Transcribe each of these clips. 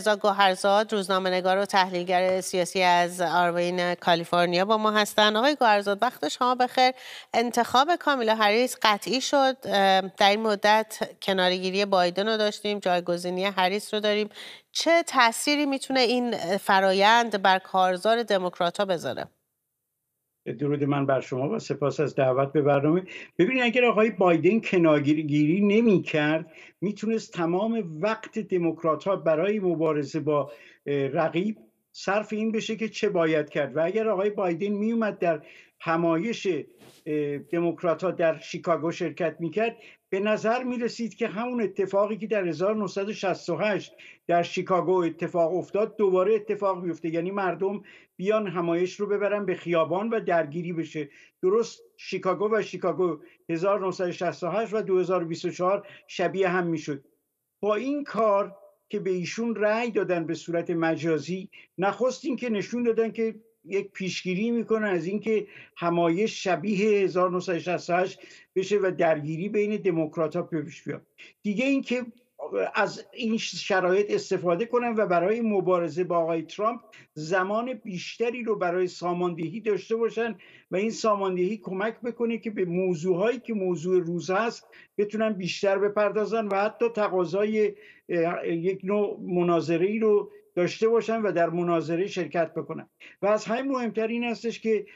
رضا گوهرزاد نگار و تحلیلگر سیاسی از آروین کالیفرنیا با ما هستن آقای گوهرزاد وقت شما بخیر انتخاب کامیلا هریس قطعی شد در این مدت کنارگیری بایدن رو داشتیم جایگزینی هریس رو داریم چه تأثیری میتونه این فرایند بر کارزار دموکرات بذاره درود من بر شما و سپاس از دعوت به برنامه ببینید اگر آقای بایدن کناگیری نمی کرد میتونست تمام وقت دموکرات ها برای مبارزه با رقیب صرف این بشه که چه باید کرد و اگر آقای بایدن میومد در همایش دموکرات ها در شیکاگو شرکت میکرد به نظر میرسید که همون اتفاقی که در 1968 در شیکاگو اتفاق افتاد دوباره اتفاق میفته یعنی مردم بیان همایش رو ببرن به خیابان و درگیری بشه درست شیکاگو و شیکاگو 1968 و 2024 شبیه هم میشد با این کار که به ایشون رأی دادن به صورت مجازی نخست این که نشون دادن که یک پیشگیری میکنه از اینکه همایش شبیه 1968 بشه و درگیری بین دموکرات ها پیش بیاد دیگه اینکه از این شرایط استفاده کنن و برای مبارزه با آقای ترامپ زمان بیشتری رو برای ساماندهی داشته باشن و این ساماندهی کمک بکنه که به هایی که موضوع روز هست بتونن بیشتر بپردازن و حتی تقاضای یک نوع مناظری رو داشته باشن و در مناظره شرکت بکنن و از همه مهمتر این هستش که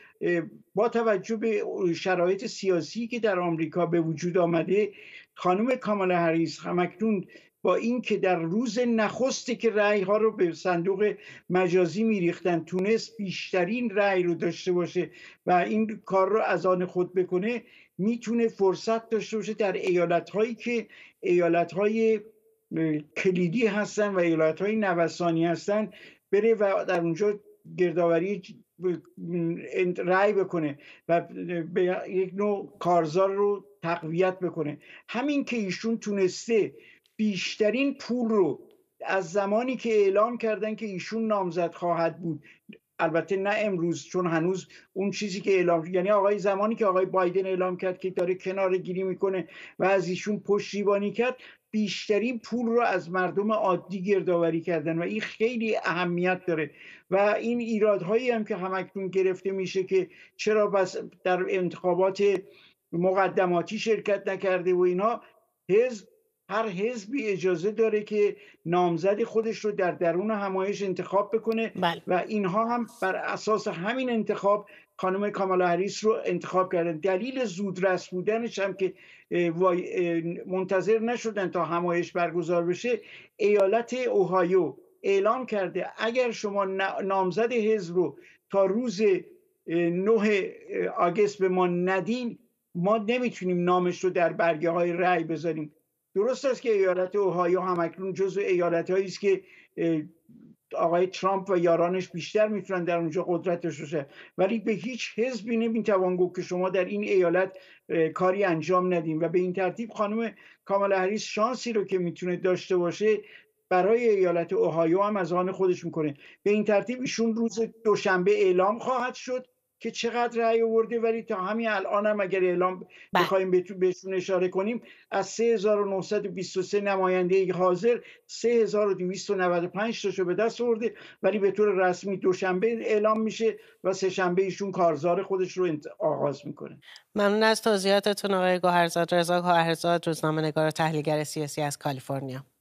با توجه به شرایط سیاسی که در آمریکا به وجود آمده خانم کامال هریس همکنون با اینکه در روز نخستی که رأی ها رو به صندوق مجازی میریختن تونست بیشترین رأی رو داشته باشه و این کار رو از آن خود بکنه میتونه فرصت داشته باشه در ایالت هایی که ایالت های کلیدی هستن و ایالت های نوسانی هستن بره و در اونجا گردآوری رای بکنه و به یک نوع کارزار رو تقویت بکنه همین که ایشون تونسته بیشترین پول رو از زمانی که اعلام کردن که ایشون نامزد خواهد بود البته نه امروز چون هنوز اون چیزی که اعلام یعنی آقای زمانی که آقای بایدن اعلام کرد که داره کنار گیری میکنه و از ایشون پشتیبانی کرد بیشترین پول رو از مردم عادی گردآوری کردن و این خیلی اهمیت داره و این ایرادهایی هم که همکنون گرفته میشه که چرا بس در انتخابات مقدماتی شرکت نکرده و اینا حزب هر حزبی اجازه داره که نامزد خودش رو در درون همایش انتخاب بکنه بله. و اینها هم بر اساس همین انتخاب خانم کامالا هریس رو انتخاب کردن دلیل زودرس بودنش هم که منتظر نشدن تا همایش برگزار بشه ایالت اوهایو اعلام کرده اگر شما نامزد حزب رو تا روز 9 آگست به ما ندین ما نمیتونیم نامش رو در برگه های رأی بذاریم درست است که ایالت اوهایو اکنون جزو ایالت هایی است که آقای ترامپ و یارانش بیشتر میتونن در اونجا قدرت داشته ولی به هیچ حزبی نمیتوان گفت که شما در این ایالت کاری انجام ندیم و به این ترتیب خانم کامال هریس شانسی رو که میتونه داشته باشه برای ایالت اوهایو هم از آن خودش میکنه به این ترتیب ایشون روز دوشنبه اعلام خواهد شد که چقدر رأی آورده ولی تا همین الان هم اگر اعلام بله. بخوایم بهشون اشاره کنیم از 3923 نماینده حاضر 3295 تاشو به دست آورده ولی به طور رسمی دوشنبه اعلام میشه و سه شنبه ایشون کارزار خودش رو آغاز میکنه ممنون از توضیحاتتون آقای گوهرزاد رضا گوهرزاد روزنامه نگار و تحلیلگر سیاسی از کالیفرنیا